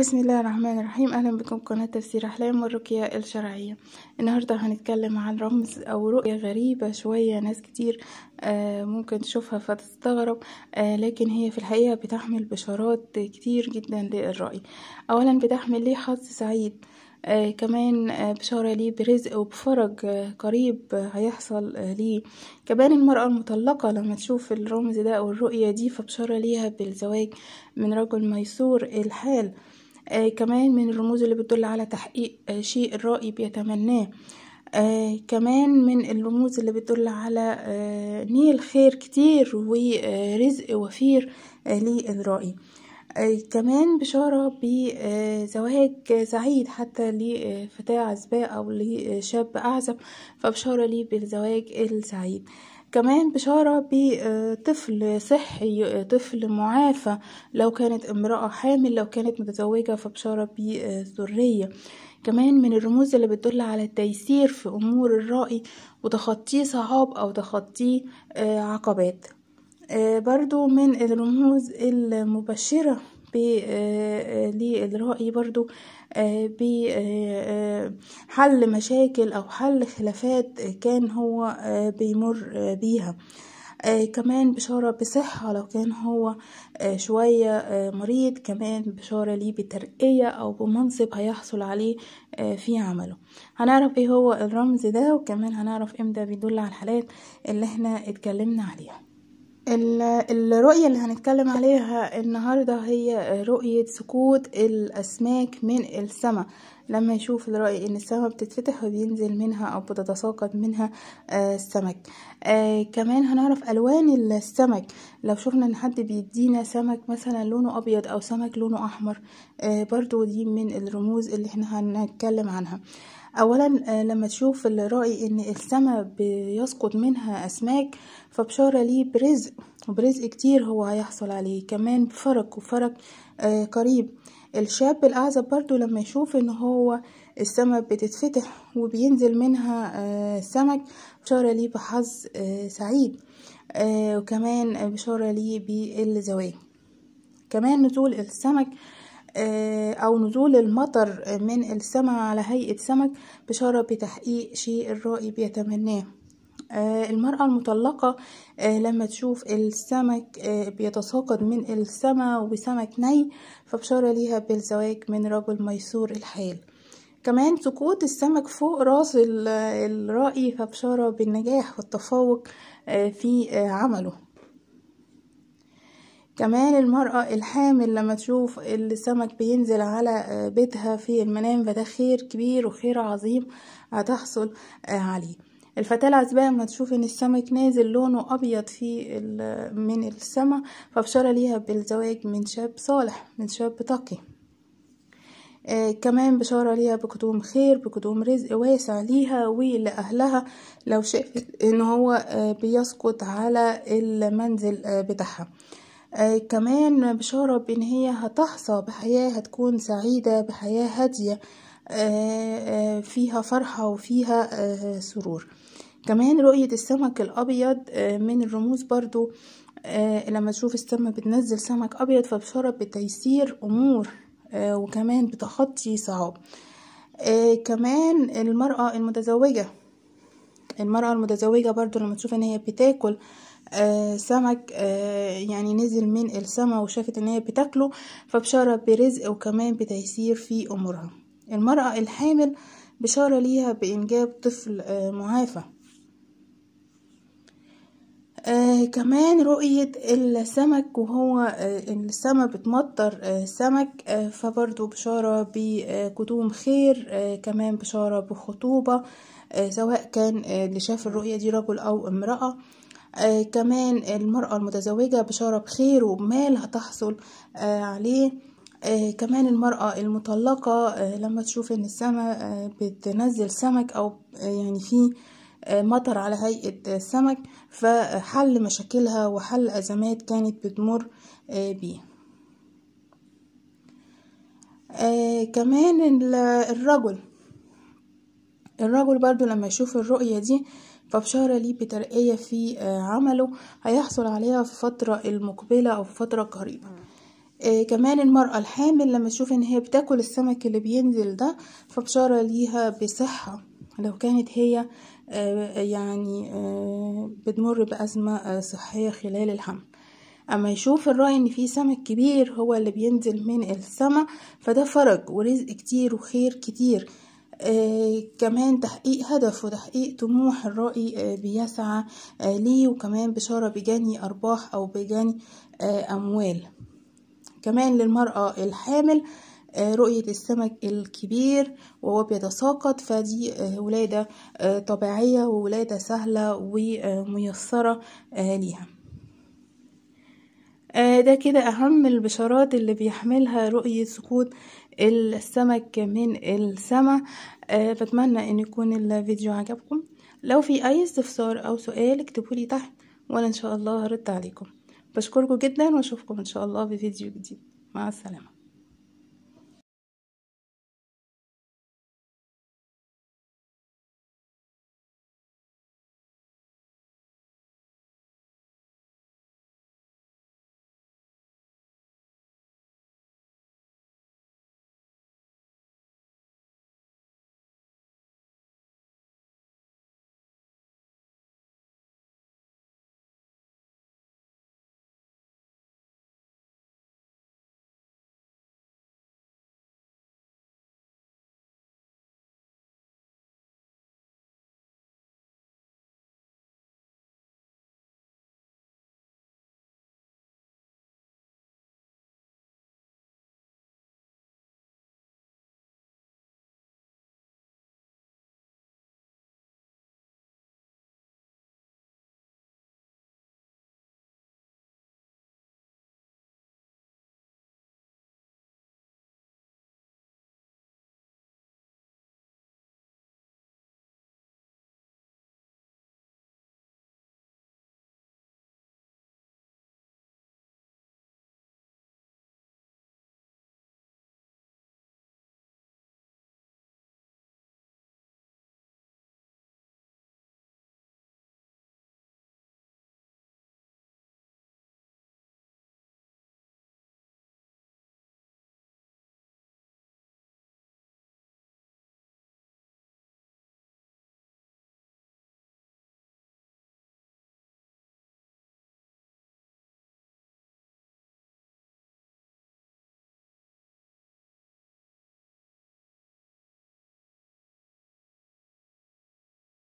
بسم الله الرحمن الرحيم اهلا بكم قناة تفسير احلام والرقية الشرعية النهاردة هنتكلم عن رمز او رؤية غريبة شوية ناس كتير آه، ممكن تشوفها فتستغرب آه، لكن هي في الحقيقة بتحمل بشارات كتير جدا للرأي اولا بتحمل ليه حظ سعيد آه، كمان بشارة ليه برزق وبفرج قريب هيحصل ليه كمان المرأة المطلقة لما تشوف الرمز ده أو الرؤية دي فبشارة ليها بالزواج من رجل ميسور الحال آه كمان من الرموز اللي بتدل على تحقيق آه شيء الرائي بيتمناه آه كمان من الرموز اللي بتدل على آه نيل خير كتير ورزق آه، وفير آه للرائي آه كمان بشارة بزواج آه، سعيد حتى لفتاة عزباء أو لشاب أعزب فبشارة ليه بالزواج السعيد كمان بشارة بطفل صحي طفل معافى لو كانت امرأة حامل لو كانت متزوجة فبشارة بذرية كمان من الرموز اللي بتدل على التيسير في أمور الرأي وتخطيه صعاب أو تخطيه آه، عقبات آه، برضو من الرموز المبشرة آه، آه، للرأي برضو آه، بحل مشاكل أو حل خلافات كان هو بيمر بيها آه كمان بشارة بصحة لو كان هو آه شوية آه مريض كمان بشارة ليه بترقية أو بمنصب هيحصل عليه آه في عمله هنعرف ايه هو الرمز ده وكمان هنعرف امتى بيدل على الحالات اللي احنا اتكلمنا عليها الرؤية اللي هنتكلم عليها النهاردة هي رؤية سقوط الأسماك من السماء لما يشوف الرأي ان السماء بتتفتح وبينزل منها او بتتساقط منها آه، السمك آه، كمان هنعرف الوان السمك لو شفنا ان حد بيدينا سمك مثلا لونه ابيض او سمك لونه احمر آه، برضو دي من الرموز اللي احنا هنتكلم عنها اولا لما تشوف الرأي ان السماء بيسقط منها اسماك فبشارة ليه برزق وبرزق كتير هو هيحصل عليه كمان بفرج وفرج قريب الشاب الأعزب برضو لما يشوف ان هو السماء بتتفتح وبينزل منها آه، سمك بشارة ليه بحظ آه، سعيد آه، وكمان بشارة ليه بالزواج كمان نزول السمك أو نزول المطر من السماء على هيئة سمك بشارة بتحقيق شيء الرائي بيتمناه آه، المرأة المطلقة آه، لما تشوف السمك آه، بيتساقط من السماء وسمك ني فبشارة ليها بالزواج من رجل ميسور الحال كمان سقوط السمك فوق راس الرأي فبشارة بالنجاح والتفوق في عمله كمان المرأة الحامل لما تشوف السمك بينزل على بيتها في المنام فده خير كبير وخير عظيم هتحصل عليه الفتاة العزباء لما تشوف ان السمك نازل لونه ابيض في من السماء فبشارة ليها بالزواج من شاب صالح من شاب تقي آه كمان بشارة ليها بقدوم خير بقدوم رزق واسع ليها ولأهلها لو شافت ان هو آه بيسقط على المنزل آه بتاعها آه كمان بشارة بان هي هتحصى بحياة هتكون سعيدة بحياة هادية آه, آه، فيها فرحة وفيها آه، سرور كمان رؤية السمك الأبيض آه، من الرموز برضو آه، لما تشوف السماء بتنزل سمك أبيض فبشرة بتيسير أمور وكمان بتخطي صعاب كمان المرأة المتزوجة المرأة المتزوجة برضو لما تشوف ان هي بتاكل آه سمك آه يعني نزل من السماء وشافت ان هي بتاكله فبشارة برزق وكمان بتيسير في امورها المرأة الحامل آه بشارة ليها بإنجاب طفل آه، معافى آه كمان رؤية السمك وهو آه السما بتمطر آه سمك آه فبرضو بشارة بقدوم خير آه كمان بشارة بخطوبة آه سواء كان آه اللي شاف الرؤية دي رجل أو امرأة آه كمان المرأة المتزوجة بشارة بخير ومال هتحصل آه عليه آه كمان المرأة المطلقة آه لما تشوف ان السماء آه بتنزل سمك او آه يعني في آه مطر على هيئة آه سمك فحل مشاكلها وحل ازمات كانت بتمر آه بيه آه كمان الرجل الرجل برضو لما يشوف الرؤية دي فبشارة ليه بترقية في آه، عمله هيحصل عليها في فترة المقبلة أو في فترة قريبة آه كمان المرأة الحامل لما تشوف ان هي بتاكل السمك اللي بينزل ده فبشارة ليها بصحة لو كانت هي آه يعني آه بتمر بأزمة آه، صحية خلال الحمل اما يشوف الرأي ان في سمك كبير هو اللي بينزل من السما فده فرج ورزق كتير وخير كتير آه كمان تحقيق هدف وتحقيق طموح الرائي آه بيسعى آه ليه وكمان بشارة بجني أرباح أو بجني آه أموال كمان للمرأة الحامل آه، رؤية السمك الكبير وهو بيتساقط فدي آه، ولادة آه، طبيعية وولادة سهلة وميسرة ليها ده كده أهم البشارات اللي بيحملها رؤية سقوط السمك من السماء بتمنى أن يكون الفيديو عجبكم لو في أي استفسار أو سؤال اكتبولي تحت وأنا إن شاء الله هرد عليكم بشكركم جدا واشوفكم ان شاء الله في فيديو جديد مع السلامه